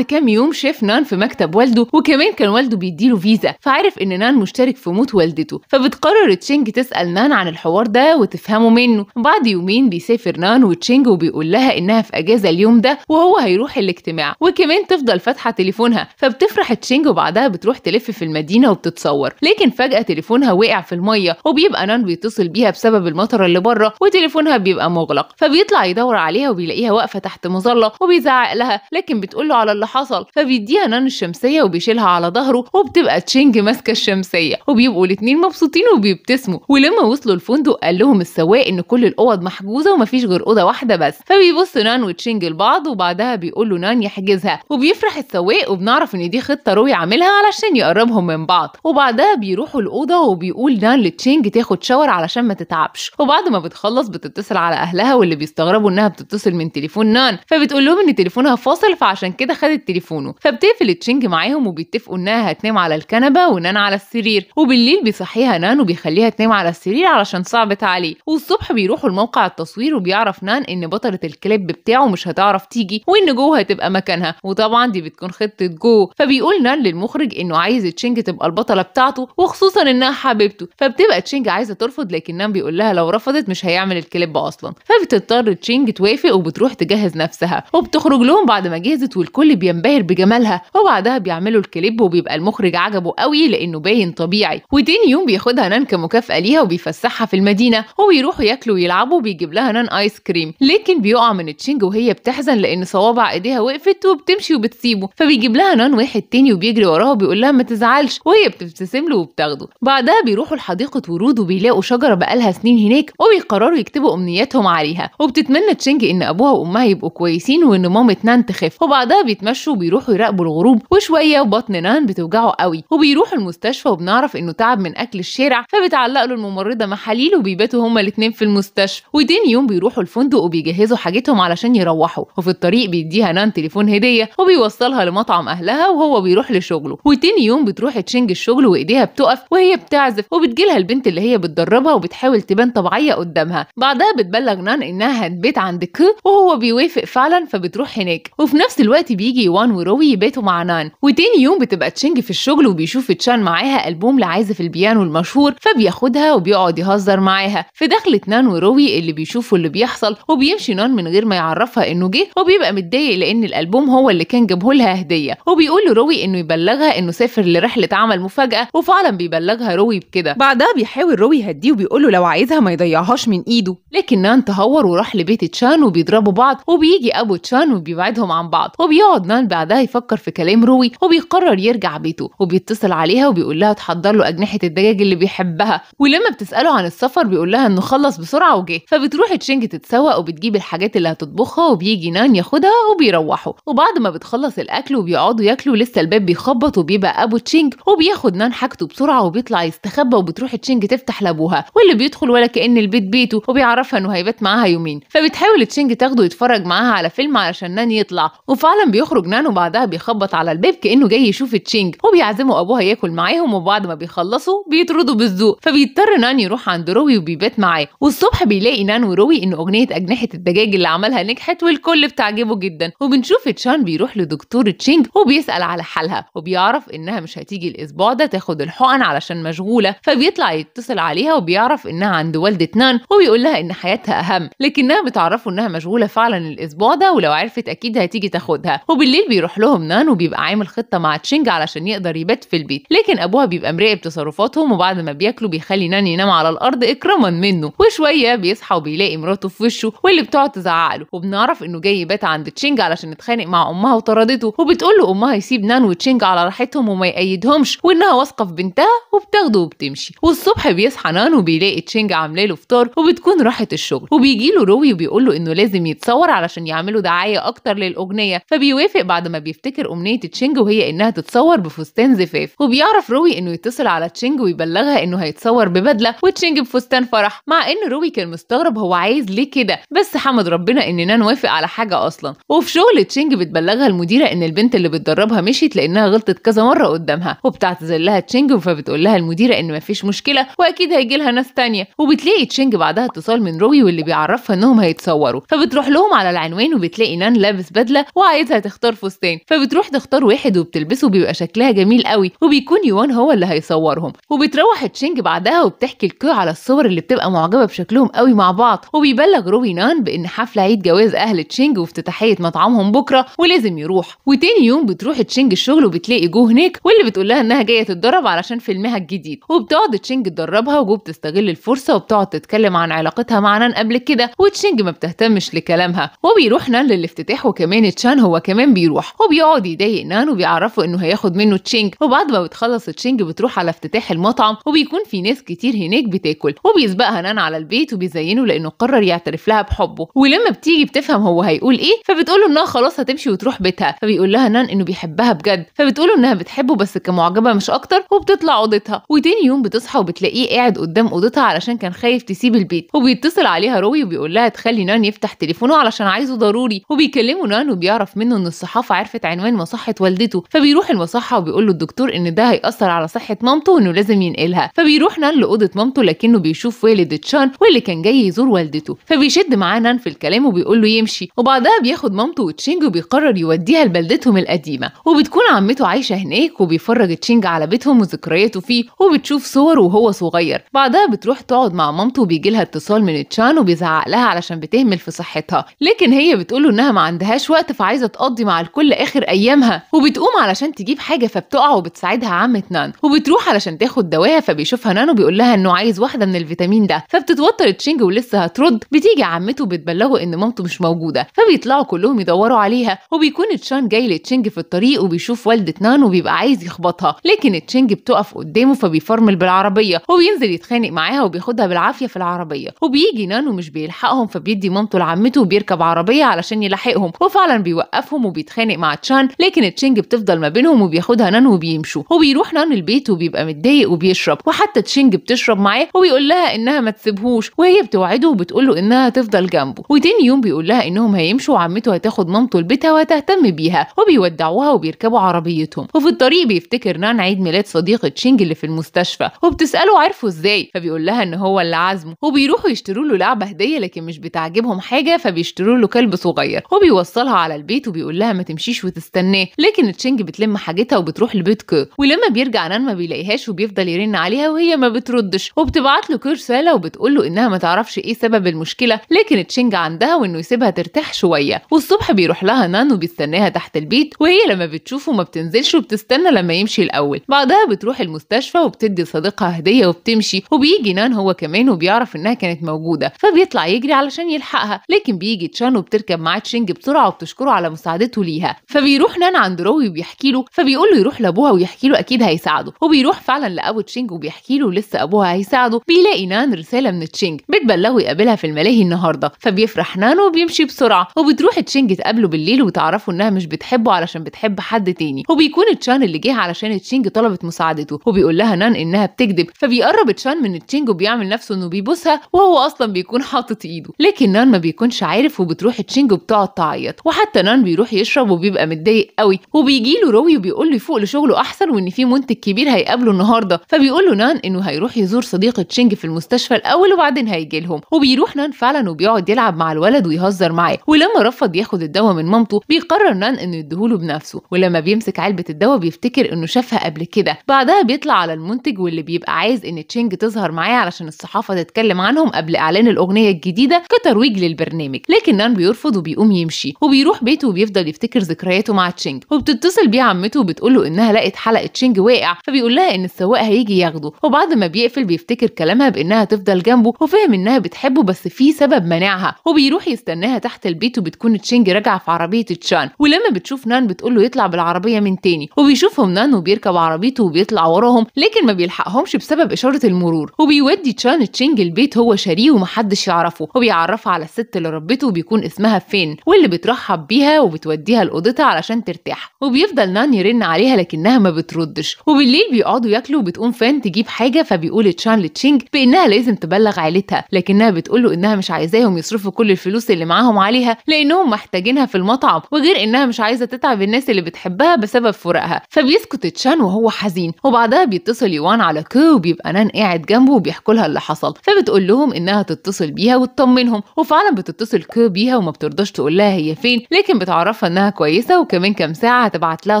[SPEAKER 1] كام يوم شاف نان في مكتب والده وكمان كان والده بيديله فيزا فعرف ان نان مشترك تشارك في موت والدته فبتقرر تشينج تسأل نان عن الحوار ده وتفهمه منه بعد يومين بيسافر نان وتشينج وبيقول لها إنها في أجازة اليوم ده وهو هيروح الاجتماع وكمان تفضل فاتحة تليفونها فبتفرح تشينج وبعدها بتروح تلف في المدينة وبتتصور لكن فجأة تليفونها وقع في المية وبيبقى نان بيتصل بيها بسبب المطر اللي بره وتليفونها بيبقى مغلق فبيطلع يدور عليها وبيلاقيها واقفة تحت مظلة وبيزعق لها لكن بتقول له على اللي حصل فبيديها نان الشمسية وبيشيلها على ظهره وبتبقى تشينج ماسكة الشمسية وبيبقوا الاثنين مبسوطين وبيبتسموا ولما وصلوا الفندق قال لهم السواق ان كل الاوض محجوزه ومفيش غير اوضه واحده بس فبيبصوا نان وتشينج لبعض وبعدها بيقول له نان يحجزها وبيفرح السواق وبنعرف ان دي خطه روي عاملها علشان يقربهم من بعض وبعدها بيروحوا الاوضه وبيقول نان لتشينج تاخد شاور علشان ما تتعبش وبعد ما بتخلص بتتصل على اهلها واللي بيستغربوا انها بتتصل من تليفون نان فبتقول لهم ان تليفونها فاصل فعشان كده خدت تليفونه فبتقفل تشينج معاهم وبيتفقوا انها هتنام على الكنبه ونان على السرير كتير وبالليل بيصحيها نان وبيخليها تنام على السرير علشان صعبت عليه والصبح بيروحوا لموقع التصوير وبيعرف نان ان بطلة الكليب بتاعه مش هتعرف تيجي وان جو هتبقى مكانها وطبعا دي بتكون خطة جو فبيقول نان للمخرج انه عايز تشينج تبقى البطلة بتاعته وخصوصا انها حبيبته فبتبقى تشينج عايزة ترفض لكن نان بيقول لها لو رفضت مش هيعمل الكليب اصلا فبتضطر تشينج توافق وبتروح تجهز نفسها وبتخرج لهم بعد ما جهزت والكل بينبهر بجمالها وبعدها بيعملوا الكليب وبيبقى المخرج عجبه قوي لانه باين طبيعي طبيعي وتاني يوم بياخدها نان كمكافأة ليها وبيفسحها في المدينة وبيروحوا ياكلوا ويلعبوا وبيجيب لها نان آيس كريم لكن بيقع من تشينج وهي بتحزن لأن صوابع إيديها وقفت وبتمشي وبتسيبه فبيجيب لها نان واحد تاني وبيجري وراها وبيقول لها ما تزعلش وهي بتبتسم له وبتاخده بعدها بيروحوا لحديقة ورود وبيلاقوا شجرة بقالها سنين هناك وبيقرروا يكتبوا أمنياتهم عليها وبتتمنى تشينج إن أبوها وأمها يبقوا كويسين وإن مامة نان تخف وبعدها بيتمشوا وبيروحوا يراقبوا الغروب وشوية بطن نان بتوجعه قوي وبيروحوا المستشفى وبنعرف بتعرف انه تعب من اكل الشارع فبتعلق له الممرضه محاليل وبيباتوا هما الاثنين في المستشفى وتاني يوم بيروحوا الفندق وبيجهزوا حاجتهم علشان يروحوا وفي الطريق بيديها نان تليفون هديه وبيوصلها لمطعم اهلها وهو بيروح لشغله وتاني يوم بتروح تشنج الشغل وايديها بتقف وهي بتعزف وبتجيلها البنت اللي هي بتدربها وبتحاول تبان طبيعيه قدامها بعدها بتبلغ نان انها هتبيت عند ك وهو بيوافق فعلا فبتروح هناك وفي نفس الوقت بيجي وان وروي يباتوا مع نان وتاني يوم بتبقى تشنج في الشغل وبيشوف تشان معاها البوم لعازف البيانو المشهور فبياخدها وبيقعد يهزر معاها في دخلة نان وروي اللي بيشوفوا اللي بيحصل وبيمشي نان من غير ما يعرفها انه جه وبيبقى متضايق لان الالبوم هو اللي كان جابهولها هديه وبيقول لروي انه يبلغها انه سافر لرحله عمل مفاجاه وفعلا بيبلغها روي بكده بعدها بيحاول روي يهديه وبيقول له لو عايزها ما يضيعهاش من ايده لكن نان تهور وراح لبيت تشان وبيضربوا بعض وبيجي ابو تشان وبيبعدهم عن بعض وبيقعد نان بعدها يفكر في كلام روي وبيقرر يرجع بيته وبيتصل عليها وبيقول لها بيحضر له أجنحة الدجاج اللي بيحبها ولما بتسأله عن السفر بيقول لها إنه خلص بسرعة وجه فبتروح تشينج تتسوق وبتجيب الحاجات اللي هتطبخها وبيجي نان ياخدها وبيروحوا وبعد ما بتخلص الأكل وبيقعدوا ياكلوا لسه الباب بيخبط وبيبقى أبو تشينج وبياخد نان حاجته بسرعة وبيطلع يستخبى وبتروح تشينج تفتح لأبوها واللي بيدخل ولا كأن البيت بيته وبيعرفها إنه هيبات معاها يومين فبتحاول تشينج تاخده يتفرج معاها على فيلم علشان نان يطلع وفعلا بيخرج نان وبعدها بيخبط على الباب كأنه جاي يشوف تشينج وبيعزمه أبوها ياكل معاهم وبعد بعد ما بيخلصوا بيطردوا بالذوق فبيضطر نان يروح عند روي وبيبات معاه والصبح بيلاقي نان وروي ان اغنيه اجنحه الدجاج اللي عملها نجحت والكل بتعجبه جدا وبنشوف تشان بيروح لدكتور تشينج وبيسال على حالها وبيعرف انها مش هتيجي الاسبوع ده تاخد الحقن علشان مشغوله فبيطلع يتصل عليها وبيعرف انها عند والده نان وبيقول لها ان حياتها اهم لكنها بتعرفه انها مشغوله فعلا الاسبوع ده ولو عرفت اكيد هتيجي تاخدها وبالليل بيروح لهم نان وبيبقى عامل خطه مع تشينج علشان يقدر يبات في البيت لكن ابوها بيبقى الامرئي بتصرفاتهم وبعد ما بياكلوا بيخلي نان ينام على الارض اكراما منه وشويه بيصحى وبيلاقي مراته في وشه واللي بتقعد تزعق له وبنعرف انه جاي يبات عند تشينج علشان يتخانق مع امها وطردته وبتقول له امها يسيب نان وتشينج على راحتهم وما يأيدهمش وانها واثقه في بنتها وبتاخده وبتمشي والصبح بيصحى نان وبيلاقي تشينج عامله له فطار وبتكون راحت الشغل وبيجي له روي وبيقول له انه لازم يتصور علشان يعملوا دعايه اكتر للاغنيه فبيوافق بعد ما بيفتكر امنيه تشينج وهي انها تتصور بفستان زفاف وبيعرف روي انه بيتصل على تشينج ويبلغها انه هيتصور ببدله وتشينج بفستان فرح مع ان روبي كان مستغرب هو عايز ليه كده بس حمد ربنا اننا نوافق على حاجه اصلا وفي شغل تشينج بتبلغها المديره ان البنت اللي بتدربها مشيت لانها غلطت كذا مره قدامها وبتعتذر لها تشينج فبتقول لها المديره ان مفيش مشكله واكيد هيجي لها ناس تانية وبتلاقي تشينج بعدها اتصال من روبي واللي بيعرفها انهم هيتصوروا فبتروح لهم على العنوان وبتلاقي نان لابس بدله وعايزها تختار فستان فبتروح تختار واحد وبتلبسه بيبقى شكلها جميل قوي وبيكون يوان هو اللي هيصورهم وبتروح تشينج بعدها وبتحكي الكيو على الصور اللي بتبقى معجبه بشكلهم قوي مع بعض وبيبلغ روبي نان بان حفله عيد جواز اهل تشينج وافتتاحيه مطعمهم بكره ولازم يروح وتاني يوم بتروح تشينج الشغل وبتلاقي جو هناك واللي بتقول لها انها جايه تتدرب علشان فيلمها الجديد وبتقعد تشينج تدربها وجو بتستغل الفرصه وبتقعد تتكلم عن علاقتها مع نان قبل كده وتشينج ما بتهتمش لكلامها وبيروح نان للافتتاح وكمان تشان هو كمان بيروح وبيقعد يضايق نان وبيعرفه انه هياخد منه تشينج وبعد ما بتخلص تشينج بتروح بتروح على افتتاح المطعم وبيكون في ناس كتير هناك بتاكل وبيسبقها نان على البيت وبيزينه لانه قرر يعترف لها بحبه ولما بتيجي بتفهم هو هيقول ايه فبتقوله انها خلاص هتمشي وتروح بيتها فبيقول لها نان انه بيحبها بجد فبتقوله انها بتحبه بس كمعجبه مش اكتر وبتطلع اوضتها وتاني يوم بتصحى وبتلاقيه قاعد قدام اوضتها علشان كان خايف تسيب البيت وبيتصل عليها روي وبيقول لها تخلي نان يفتح تليفونه علشان عايزه ضروري وبيكلمه نان وبيعرف منه ان الصحافه عرفت عنوان مصحه والدته فبيروح المصحه وبيقول له الدكتور ان ده هياثر على صحه نجحت مامته انه لازم ينقلها فبيروح نان لاوضه مامته لكنه بيشوف والد تشان واللي كان جاي يزور والدته فبيشد معاه نان في الكلام وبيقول له يمشي وبعدها بياخد مامته وتشينج وبيقرر يوديها لبلدتهم القديمه وبتكون عمته عايشه هناك وبيفرج تشينج على بيتهم وذكرياته فيه وبتشوف صور وهو صغير بعدها بتروح تقعد مع مامته وبيجي لها اتصال من تشان وبيزعق لها علشان بتهمل في صحتها لكن هي له انها ما عندهاش وقت فعايزه تقضي مع الكل اخر ايامها وبتقوم علشان تجيب حاجه فبتقع وبتساعدها عمه نان وبتروح علشان تاخد دواها فبيشوفها نانو بيقول لها انه عايز واحده من الفيتامين ده فبتتوتر تشينج ولسه هترد بتيجي عمته بتبلغه ان مامته مش موجوده فبيطلعوا كلهم يدوروا عليها وبيكون تشان جاي لتشينج في الطريق وبيشوف والده نانو بيبقى عايز يخبطها لكن تشينج بتقف قدامه فبيفرمل بالعربيه وبينزل يتخانق معاها وبياخدها بالعافيه في العربيه وبيجي نانو مش بيلحقهم فبيدي مامته لعمته وبيركب عربيه علشان يلحقهم وفعلا بيوقفهم وبيتخانق مع تشان لكن تشينج بتفضل ما بينهم وبياخدها نانو وبيمشوا وبيروح نانو البيت البيت وبيبقى متضايق وبيشرب وحتى تشينج بتشرب معاه وبيقول لها انها ما تسيبهوش وهي بتوعده وبتقول له انها تفضل جنبه وتاني يوم بيقول لها انهم هيمشوا وعمته هتاخد مامته لبيتها وهتهتم بيها وبيودعوها وبيركبوا عربيتهم وفي الطريق بيفتكر نان عيد ميلاد صديقه تشينج اللي في المستشفى وبتساله عرفوا ازاي فبيقول لها ان هو اللي عازمه وبيروحوا يشتروا له لعبه هديه لكن مش بتعجبهم حاجه فبيشتروا له كلب صغير وبيوصلها على البيت وبيقول لها ما تمشيش وتستناه لكن تشينج بتلم حاجتها وبتروح لبيت كو ولما بيرجع نان ما بيلاقيهاش وبيفضل يرن عليها وهي ما بتردش وبتبعت له كل رساله وبتقول له انها ما تعرفش ايه سبب المشكله لكن تشينج عندها وانه يسيبها ترتاح شويه والصبح بيروح لها نان وبيستناها تحت البيت وهي لما بتشوفه ما بتنزلش وبتستنى لما يمشي الاول بعدها بتروح المستشفى وبتدي صديقها هديه وبتمشي وبيجي نان هو كمان وبيعرف انها كانت موجوده فبيطلع يجري علشان يلحقها لكن بيجي تشان وبتركب معاه تشينج بسرعه وبتشكره على مساعدته ليها فبيروح نان عند روي وبيحكي له فبيقول له يروح لابوها ويحكي له اكيد هيساعده وبيروح فعلا لابو تشينج وبيحكي له لسه ابوها هيساعده بيلاقي نان رساله من تشينج بتبلغه يقابلها في الملاهي النهارده فبيفرح نان وبيمشي بسرعه وبتروح تشينج تقابله بالليل وتعرفه انها مش بتحبه علشان بتحب حد تاني وبيكون تشان اللي جه علشان تشينج طلبت مساعدته وبيقول لها نان انها بتكذب فبيقرب تشان من تشينج وبيعمل نفسه انه بيبوسها وهو اصلا بيكون حاطط ايده لكن نان ما بيكونش عارف وبتروح تشينج وبتقعد تعيط وحتى نان بيروح يشرب وبيبقى متضايق قوي وبيجي له روي وبيقول له يفوق لشغله احسن وان في منتج كبير هيقابله النهارده فبيقول له نان انه هيروح يزور صديقه شينج في المستشفى الاول وبعدين هيجي لهم وبيروح نان فعلا وبيقعد يلعب مع الولد ويهزر معاه ولما رفض ياخد الدواء من مامته بيقرر نان انه يديهوله بنفسه ولما بيمسك علبه الدواء بيفتكر انه شافها قبل كده بعدها بيطلع على المنتج واللي بيبقى عايز ان تشينج تظهر معاه علشان الصحافه تتكلم عنهم قبل اعلان الاغنيه الجديده كترويج للبرنامج لكن نان بيرفض وبيقوم يمشي وبيروح بيته وبيفضل يفتكر ذكرياته مع تشينج وبتتصل بيه عمته وبتقول له انها لقت حلقه تشينج واقع فبي بيقول لها ان السواق هيجي ياخده وبعد ما بيقفل بيفتكر كلامها بانها تفضل جنبه وفاهم انها بتحبه بس في سبب مانعها وبيروح يستناها تحت البيت وبتكون تشينج راجعه في عربيه تشان ولما بتشوف نان بتقول له يطلع بالعربيه من تاني وبيشوفهم نان وبيركب عربيته وبيطلع وراهم لكن ما بيلحقهمش بسبب اشاره المرور وبيودي تشان تشينج البيت هو شاريه ومحدش يعرفه وبيعرفها على الست اللي ربته وبيكون اسمها فين واللي بترحب بيها وبتوديها لاوضتها علشان ترتاح وبيفضل نان يرن عليها لكنها ما بتردش وبالليل بيقعدوا ياكلوا وبتقوم فان تجيب حاجه فبيقول تشان لتشينج بانها لازم تبلغ عيلتها لكنها بتقول له انها مش عايزاهم يصرفوا كل الفلوس اللي معاهم عليها لانهم محتاجينها في المطعم وغير انها مش عايزه تتعب الناس اللي بتحبها بسبب فراقها فبيسكت تشان وهو حزين وبعدها بيتصل يوان على كو وبيبقى نان قاعد جنبه وبيحكوا لها اللي حصل فبتقول لهم انها تتصل بيها وتطمنهم وفعلا بتتصل كو بيها وما بترضاش تقول لها هي فين لكن بتعرفها انها كويسه وكمان كام ساعه هتبعت لها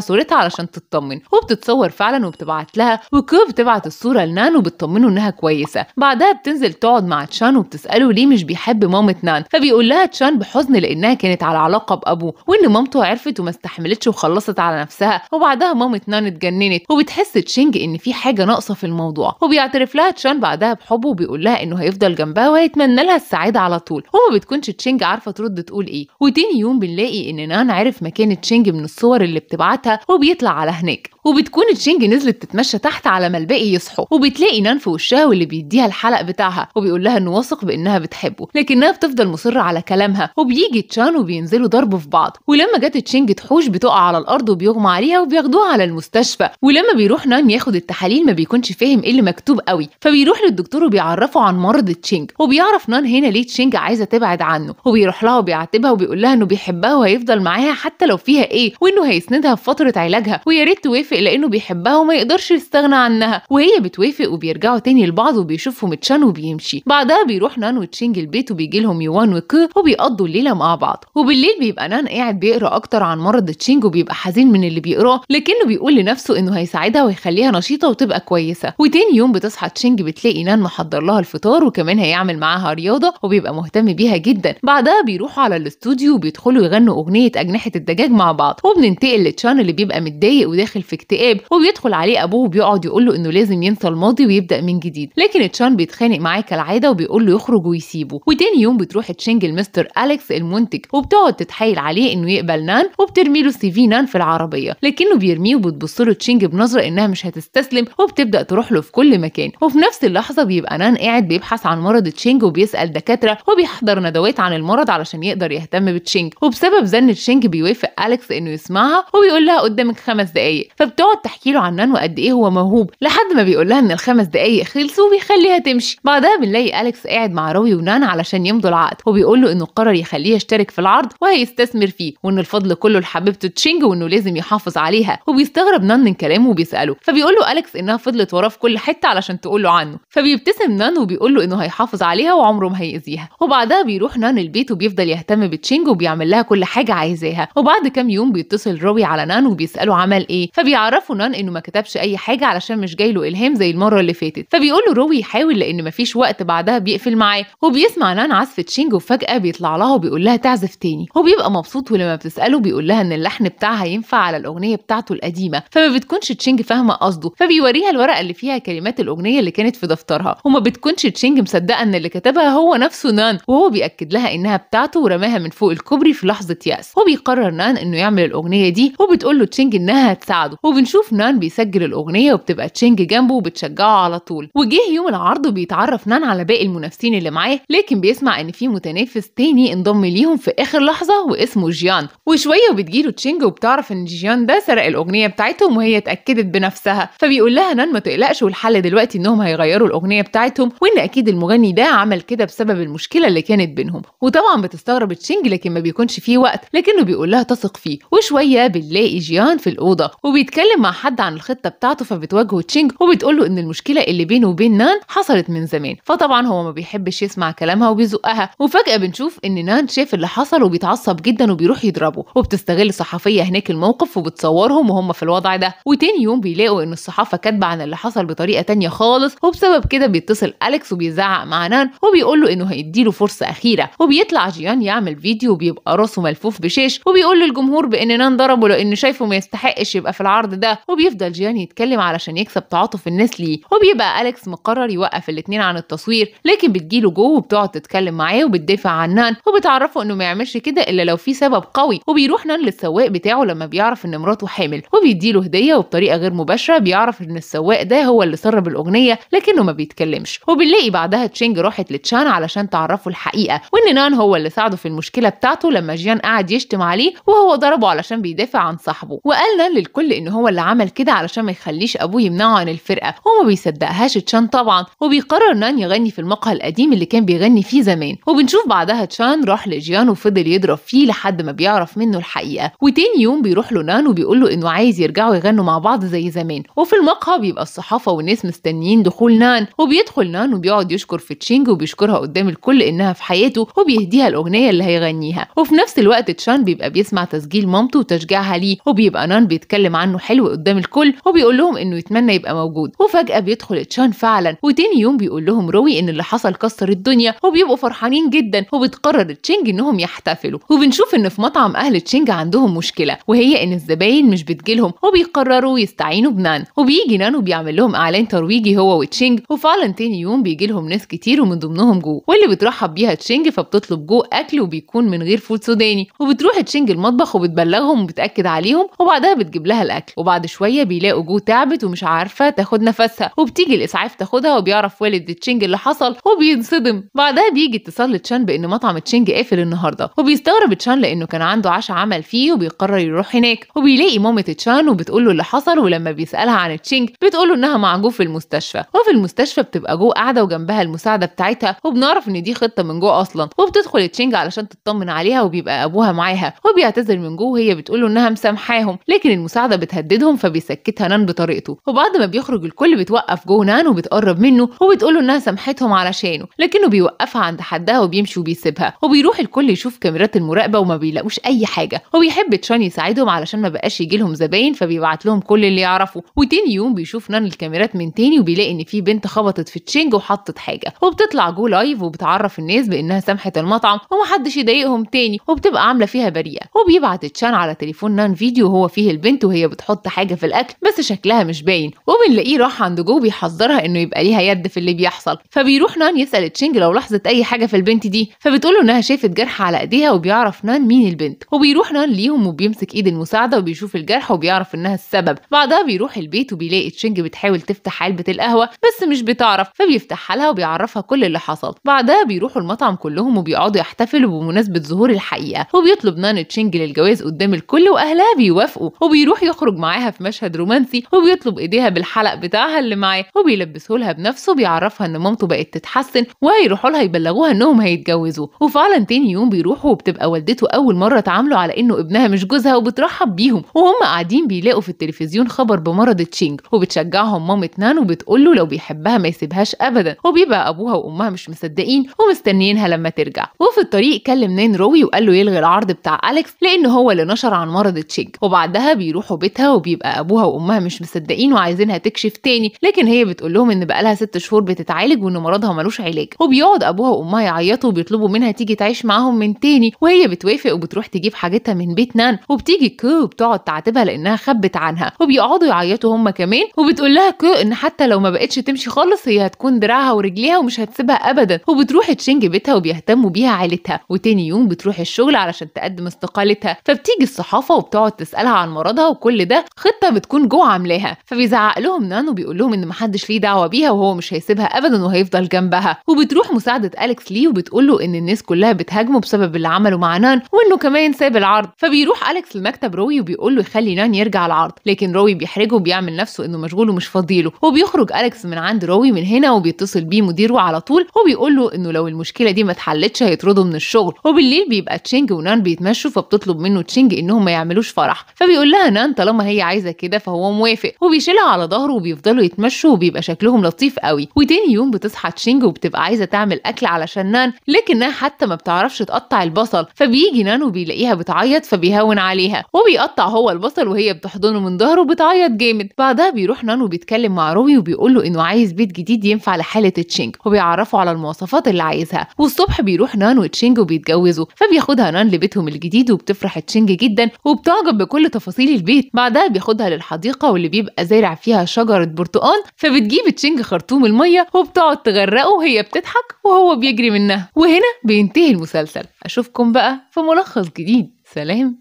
[SPEAKER 1] صورتها علشان تطمن وبتتصور فعلا وبتبعت بتبعت لها وكو بتبعت الصورة لنان وبتطمنه إنها كويسة بعدها بتنزل تقعد مع تشان وبتسأله ليه مش بيحب مامة نان فبيقول لها تشان بحزن لأنها كانت على علاقة بأبوه وإن مامته عرفت وما استحملتش وخلصت على نفسها وبعدها مامة نان اتجننت وبتحس تشينج إن في حاجة ناقصة في الموضوع وبيعترف لها تشان بعدها بحبه وبيقول لها إنه هيفضل جنبها وهيتمنى لها السعادة على طول وما بتكونش تشينج عارفة ترد تقول إيه وتاني يوم بنلاقي إن نان عرف مكان تشينج من الصور اللي بتبعتها وبيطلع على هناك وبتكون تشينج نزلت تتمشى تحت على ما الباقي يصحوا وبتلاقي نان في وشها واللي بيديها الحلق بتاعها وبيقول لها انه واثق بانها بتحبه لكنها بتفضل مصره على كلامها وبيجي تشان وبينزلوا ضرب في بعض ولما جت تشينج تحوش بتقع على الارض وبيغمى عليها وبياخدوها على المستشفى ولما بيروح نان ياخد التحاليل ما بيكونش فاهم ايه اللي مكتوب قوي فبيروح للدكتور وبيعرفه عن مرض تشينج وبيعرف نان هنا ليه تشينج عايزه تبعد عنه وبيروح لها وبيعاتبها وبيقول لها انه بيحبها وهيفضل معاها حتى لو فيها ايه وانه هيسندها في فتره علاجها ويا ريت توافق بيوافق لانه بيحبها وما يقدرش يستغنى عنها وهي بتوافق وبيرجعوا تاني لبعض وبيشوفهم تشان وبيمشي بعدها بيروح نان وتشينج البيت وبيجي لهم يوان وكو وبيقضوا الليله مع بعض وبالليل بيبقى نان قاعد بيقرا اكتر عن مرض تشينج وبيبقى حزين من اللي بيقراه لكنه بيقول لنفسه انه هيساعدها ويخليها نشيطه وتبقى كويسه وتاني يوم بتصحى تشينج بتلاقي نان محضر لها الفطار وكمان هيعمل معاها رياضه وبيبقى مهتم بيها جدا بعدها بيروحوا على الاستوديو وبيدخلوا يغنوا اغنيه اجنحه الدجاج مع بعض وبننتقل لتشان اللي بيبقى متضايق وداخل في الاكتئاب وبيدخل عليه ابوه وبيقعد يقول له انه لازم ينسى الماضي ويبدا من جديد لكن تشان بيتخانق معاه كالعاده وبيقول له يخرج ويسيبه وتاني يوم بتروح تشنج لمستر اليكس المنتج وبتقعد تتحايل عليه انه يقبل نان وبترمي له سي في نان في العربيه لكنه بيرميه وبتبص له تشينج بنظره انها مش هتستسلم وبتبدا تروح له في كل مكان وفي نفس اللحظه بيبقى نان قاعد بيبحث عن مرض تشينج وبيسال دكاتره وبيحضر ندوات عن المرض علشان يقدر يهتم بتشينج وبسبب زن تشينج بيوافق اليكس انه يسمعها وبيقول لها قدامك خمس دقايق وبتقعد تحكي له عن نانو قد ايه هو موهوب لحد ما بيقول لها ان الخمس دقايق خلصوا وبيخليها تمشي بعدها بنلاقي اليكس قاعد مع راوي ونان علشان يمضوا العقد وبيقول له انه قرر يخليه يشترك في العرض وهيستثمر فيه وان الفضل كله لحبيبته تشينج وانه لازم يحافظ عليها وبيستغرب نان من كلامه وبيساله فبيقول له اليكس انها فضلت وراه في كل حته علشان تقول له عنه فبيبتسم نان وبيقول له انه هيحافظ عليها وعمره ما هيأذيها وبعدها بيروح نان البيت وبيفضل يهتم بتشينج وبيعمل لها كل حاجه عايزاها وبعد كام يوم بيتصل راوي على نان وبيساله عمل ايه فبيع بيعرفوا نان انه ما كتبش اي حاجه علشان مش جاي له الهام زي المره اللي فاتت فبيقول له روي يحاول لان مفيش وقت بعدها بيقفل معاه وبيسمع نان عزف تشينج وفجاه بيطلع لها وبيقول لها تعزف تاني وبيبقى مبسوط ولما بتساله بيقول لها ان اللحن بتاعها ينفع على الاغنيه بتاعته القديمه فما بتكونش تشينج فاهمه قصده فبيوريها الورقه اللي فيها كلمات الاغنيه اللي كانت في دفترها وما بتكونش تشينج مصدقه ان اللي كتبها هو نفسه نان وهو بياكد لها انها بتاعته ورماها من فوق الكوبري في لحظه ياس وبيقرر نان انه يعمل الاغنيه دي وبتقول له تشينج انها هتساعده وبنشوف نان بيسجل الاغنيه وبتبقى تشينج جنبه وبتشجعه على طول وجه يوم العرض وبيتعرف نان على باقي المنافسين اللي معاه لكن بيسمع ان في متنافس تاني انضم ليهم في اخر لحظه واسمه جيان وشويه وبتجيله تشينج وبتعرف ان جيان ده سرق الاغنيه بتاعتهم وهي اتاكدت بنفسها فبيقول لها نان ما تقلقش والحل دلوقتي انهم هيغيروا الاغنيه بتاعتهم وان اكيد المغني ده عمل كده بسبب المشكله اللي كانت بينهم وطبعا بتستغرب تشينج لكن ما بيكونش فيه وقت لكنه بيقول لها تثق فيه وشويه بنلاقي جيان في الاوضه وبيتكلم بتتكلم مع حد عن الخطه بتاعته فبتواجهه تشينج وبتقول له ان المشكله اللي بينه وبين نان حصلت من زمان فطبعا هو ما بيحبش يسمع كلامها وبيزقها وفجاه بنشوف ان نان شاف اللي حصل وبيتعصب جدا وبيروح يضربه وبتستغل صحفيه هناك الموقف وبتصورهم وهم في الوضع ده وتاني يوم بيلاقوا ان الصحافه كاتبه عن اللي حصل بطريقه تانية خالص وبسبب كده بيتصل اليكس وبيزعق مع نان وبيقول له انه هيديله فرصه اخيره وبيطلع جيان يعمل فيديو وبيبقى راسه ملفوف بشيش وبيقول للجمهور بان نان ضربه لانه شايفه ما يستحقش يبقى في العرض العرض ده وبيفضل جيان يتكلم علشان يكسب تعاطف الناس ليه وبيبقى أليكس مقرر يوقف الاثنين عن التصوير لكن بتجيله جو وبتقعد تتكلم معاه وبتدافع عن نان وبتعرفه إنه ما يعملش كده إلا لو في سبب قوي وبيروح نان للسواق بتاعه لما بيعرف إن مراته حامل وبيديله هدية وبطريقة غير مباشرة بيعرف إن السواق ده هو اللي سرب الاغنيه لكنه ما بيتكلمش وبنلاقي بعدها تشينج راحت لتشان علشان تعرفه الحقيقة وإن نان هو اللي ساعده في المشكلة بتاعته لما جيان قعد يشتم عليه وهو ضربه علشان بيدافع عن صاحبه وقال نان للكل إن هو اللي عمل كده علشان ما يخليش ابوه يمنعه عن الفرقه وما بيصدقهاش تشان طبعا وبيقرر نان يغني في المقهى القديم اللي كان بيغني فيه زمان وبنشوف بعدها تشان راح لجيان وفضل يضرب فيه لحد ما بيعرف منه الحقيقه وتاني يوم بيروح له نان وبيقول له انه عايز يرجعوا يغنوا مع بعض زي زمان وفي المقهى بيبقى الصحافه والناس مستنيين دخول نان وبيدخل نان وبيقعد يشكر في تشينج وبيشكرها قدام الكل انها في حياته وبيهديها الاغنيه اللي هيغنيها وفي نفس الوقت تشان بيبقى بيسمع تسجيل مامته وتشجيعها ليه وبيبقى نان بيتكلم عنه حلو قدام الكل وبيقول لهم انه يتمنى يبقى موجود وفجاه بيدخل تشان فعلا وتاني يوم بيقول لهم روي ان اللي حصل كسر الدنيا وبيبقوا فرحانين جدا وبتقرر تشينج انهم يحتفلوا وبنشوف ان في مطعم اهل تشينج عندهم مشكله وهي ان الزباين مش بتجيلهم وبيقرروا يستعينوا بنان وبيجي نان وبيعمل لهم اعلان ترويجي هو وتشينج وفعلا تاني يوم بيجي لهم ناس كتير ومن ضمنهم جو واللي بترحب بيها تشينج فبتطلب جو اكل وبيكون من غير فود سوداني وبتروح تشينج المطبخ وبتبلغهم وبتاكد عليهم وبعدها بتجيب لها الاكل وبعد شويه بيلاقوا جو تعبت ومش عارفه تاخد نفسها وبتيجي الاسعاف تاخدها وبيعرف والد تشينج اللي حصل وبينصدم بعدها بيجي اتصال لتشان بان مطعم تشينج قافل النهارده وبيستغرب تشان لانه كان عنده عشاء عمل فيه وبيقرر يروح هناك وبيلاقي مامة تشان وبتقول له اللي حصل ولما بيسالها عن تشينج بتقول له انها مع جو في المستشفى وفي المستشفى بتبقى جو قاعده وجنبها المساعده بتاعتها وبنعرف ان دي خطه من جو اصلا وبتدخل تشينج علشان تطمن عليها وبيبقى ابوها معاها وبيعتذر من جو وهي بتقول له انها مسامحاهم لكن المساعده بتهددهم فبيسكتها نان بطريقته وبعد ما بيخرج الكل بتوقف جو نان وبتقرب منه وبتقول له انها سامحتهم علشانه لكنه بيوقفها عند حدها وبيمشي وبيسيبها وبيروح الكل يشوف كاميرات المراقبه وما بيلاقوش اي حاجه وبيحب تشان يساعدهم علشان ما بقاش يجي لهم زباين فبيبعت لهم كل اللي يعرفه وتاني يوم بيشوف نان الكاميرات من تاني وبيلاقي ان في بنت خبطت في تشينج وحطت حاجه وبتطلع جو لايف وبتعرف الناس بانها سامحت المطعم ومحدش يضايقهم تاني وبتبقى عامله فيها بريئه وبيبعت تشان على تليفون نان فيديو وهو فيه البنت وهي بتحط تحط حاجه في الاكل بس شكلها مش باين وبنلاقيه راح عند جو بيحذرها انه يبقى ليها يد في اللي بيحصل فبيروح نان يسال تشينج لو لاحظت اي حاجه في البنت دي فبتقول له انها شافت جرح على ايديها وبيعرف نان مين البنت وبيروح نان ليهم وبيمسك ايد المساعده وبيشوف الجرح وبيعرف انها السبب بعدها بيروح البيت وبيلاقي تشينج بتحاول تفتح علبه القهوه بس مش بتعرف فبيفتحها لها وبيعرفها كل اللي حصل بعدها بيروحوا المطعم كلهم وبيقعدوا يحتفلوا بمناسبه ظهور الحقيقه وبيطلب نان تشينج للجواز قدام الكل واهلها بيوافقوا وبيروح يخرج معاها في مشهد رومانسي وبيطلب ايديها بالحلق بتاعها اللي معاه وبيلبسه لها بنفسه بيعرفها ان مامته بقت تتحسن وهيروحوا لها يبلغوها انهم هيتجوزوا وفعلا تاني يوم بيروحوا وبتبقى والدته اول مره تعامله على انه ابنها مش جوزها وبترحب بيهم وهم قاعدين بيلاقوا في التلفزيون خبر بمرض تشينج وبتشجعهم مامة نان وبتقول له لو بيحبها ما يسيبهاش ابدا وبيبقى ابوها وامها مش مصدقين ومستنيينها لما ترجع وفي الطريق كلم نان روي وقال له يلغي العرض بتاع اليكس لان هو اللي نشر عن مرض تشينج وبعدها بيروحوا بيتها وبيبقى ابوها وامها مش مصدقين وعايزينها تكشف تاني لكن هي بتقول لهم ان بقالها ست شهور بتتعالج وان مرضها ملوش علاج وبيقعد ابوها وامها يعيطوا وبيطلبوا منها تيجي تعيش معاهم من تاني وهي بتوافق وبتروح تجيب حاجتها من بيت نان وبتيجي كو وبتقعد تعاتبها لانها خبت عنها وبيقعدوا يعيطوا هم كمان وبتقول لها كو ان حتى لو ما بقتش تمشي خالص هي هتكون دراعها ورجليها ومش هتسيبها ابدا وبتروح تشنج بيتها وبيهتموا بيها عيلتها وتاني يوم بتروح الشغل علشان تقدم استقالتها فبتيجي الصحافه وبتقعد تسالها عن مرضها وكل ده خطه بتكون جو عاملاها فبيزعق لهم نان وبيقول لهم ان محدش ليه دعوه بيها وهو مش هيسيبها ابدا وهيفضل جنبها وبتروح مساعده اليكس ليه وبتقول له ان الناس كلها بتهاجمه بسبب اللي عمله مع نان وانه كمان ساب العرض فبيروح اليكس لمكتب روي وبيقول له يخلي نان يرجع العرض لكن روي بيحرجه وبيعمل نفسه انه مشغول ومش فاضيله وبيخرج اليكس من عند روي من هنا وبيتصل بيه مديره على طول وبيقول له انه لو المشكله دي ما اتحلتش هيطرده من الشغل وبالليل بيبقى تشينج ونان بيتمشوا فبتطلب منه تشينج انهم ما يعملوش فرح فبيقول لها نان طالما هي عايزه كده فهو موافق وبيشيلها على ظهره وبيفضلوا يتمشوا وبيبقى شكلهم لطيف قوي وتاني يوم بتصحى تشينج وبتبقى عايزه تعمل اكل علشان نان لكنها حتى ما بتعرفش تقطع البصل فبيجي نان وبيلاقيها بتعيط فبيهون عليها وبيقطع هو البصل وهي بتحضنه من ظهره وبتعيط جامد بعدها بيروح نان وبيتكلم مع روبي وبيقول له انه عايز بيت جديد ينفع لحاله تشينج وبيعرفه على المواصفات اللي عايزها والصبح بيروح نان وتشينج وبيتجوزوا فبياخدها نان لبيتهم الجديد وبتفرح تشينج جدا وبتعجب بكل تفاصيل البيت بعد ده بياخدها للحديقه واللي بيبقى زارع فيها شجره برتقال فبتجيب تشينج خرطوم الميه وبتقعد تغرقه وهي بتضحك وهو بيجري منها وهنا بينتهي المسلسل اشوفكم بقى في ملخص جديد سلام